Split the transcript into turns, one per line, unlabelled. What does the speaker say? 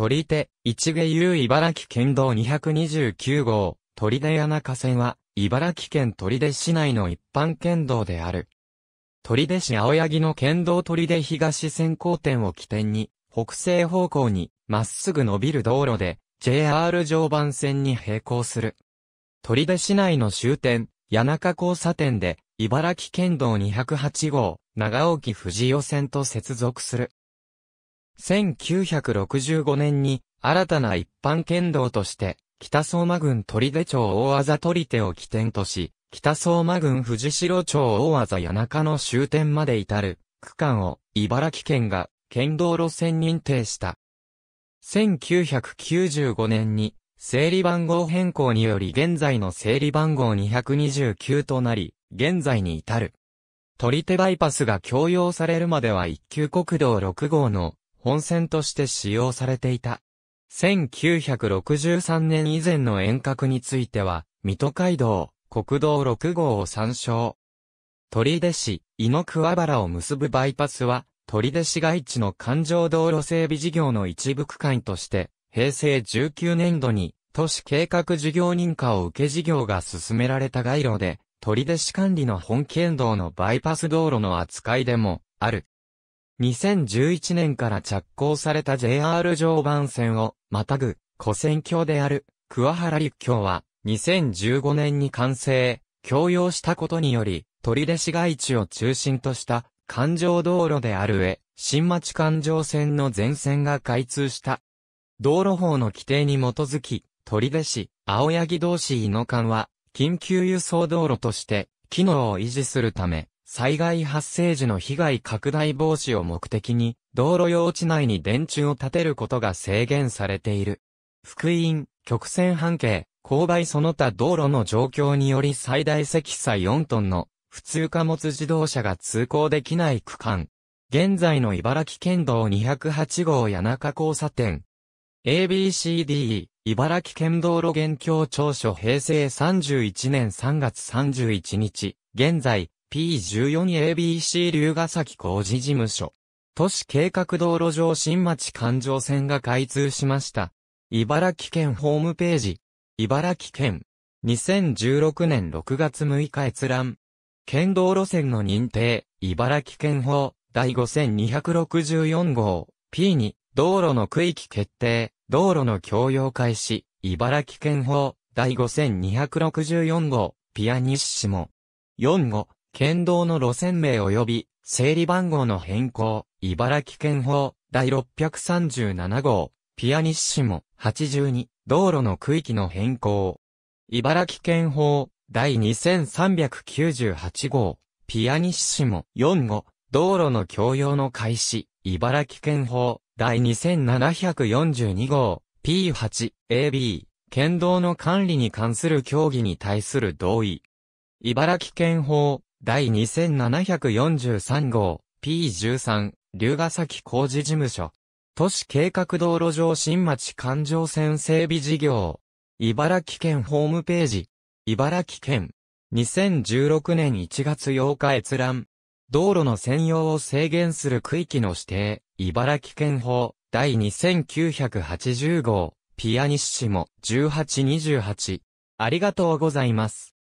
取手、一下遊茨城県道229号、取手谷中線は、茨城県取手市内の一般県道である。取手市青柳の県道取手東線交点を起点に、北西方向に、まっすぐ伸びる道路で、JR 常磐線に並行する。取手市内の終点、谷中交差点で、茨城県道208号、長尾木藤代線と接続する。1965年に新たな一般剣道として、北相馬郡取手町大技取手を起点とし、北相馬郡藤代町大技谷中の終点まで至る区間を茨城県が剣道路線認定した。1995年に整理番号変更により現在の整理番号229となり、現在に至る。取手バイパスが強要されるまでは一級国道6号の温泉として使用されていた。1963年以前の遠隔については、水戸街道、国道6号を参照。取手市、井の桑原を結ぶバイパスは、取手市街地の環状道路整備事業の一部区間として、平成19年度に、都市計画事業認可を受け事業が進められた街路で、取手市管理の本県道のバイパス道路の扱いでも、ある。2011年から着工された JR 常磐線をまたぐ古線橋である桑原陸橋は2015年に完成、供用したことにより、取手市街地を中心とした環状道路である上、新町環状線の全線が開通した。道路法の規定に基づき、取手市、青柳同士井の間は、緊急輸送道路として、機能を維持するため、災害発生時の被害拡大防止を目的に、道路用地内に電柱を建てることが制限されている。福音、曲線半径、勾配その他道路の状況により最大積載4トンの普通貨物自動車が通行できない区間。現在の茨城県道208号谷中交差点。ABCDE、茨城県道路現況調書平成31年3月31日。現在、P14ABC 龍ヶ崎工事事務所。都市計画道路上新町環状線が開通しました。茨城県ホームページ。茨城県。2016年6月6日閲覧。県道路線の認定。茨城県法第5264号 P2 道路の区域決定。道路の共用開始。茨城県法第5264号ピアニッシモ。4号県道の路線名及び、整理番号の変更、茨城県法、第637号、ピアニッシモ、82、道路の区域の変更。茨城県法、第2398号、ピアニッシモ、4号、道路の共用の開始、茨城県法、第2742号、P8、AB、県道の管理に関する協議に対する同意。茨城県法、第2743号 P13 龍ヶ崎工事事務所。都市計画道路上新町環状線整備事業。茨城県ホームページ。茨城県。2016年1月8日閲覧。道路の専用を制限する区域の指定。茨城県法第2980号。ピアニッシモ1828。ありがとうございます。